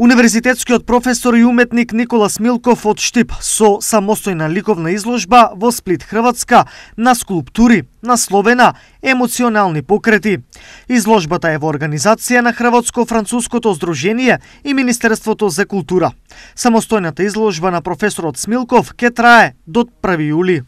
Универзитетскиот професор и уметник Никола Смилков од Штип со самостојна ликовна изложба во Сплит, Хрватска, на скулптури, на словена, «Емоционални покрети». Изложбата е во организација на Хрватско-Француското здружение и Министерството за култура. Самостојната изложба на професорот Смилков ке трае до 1 јули.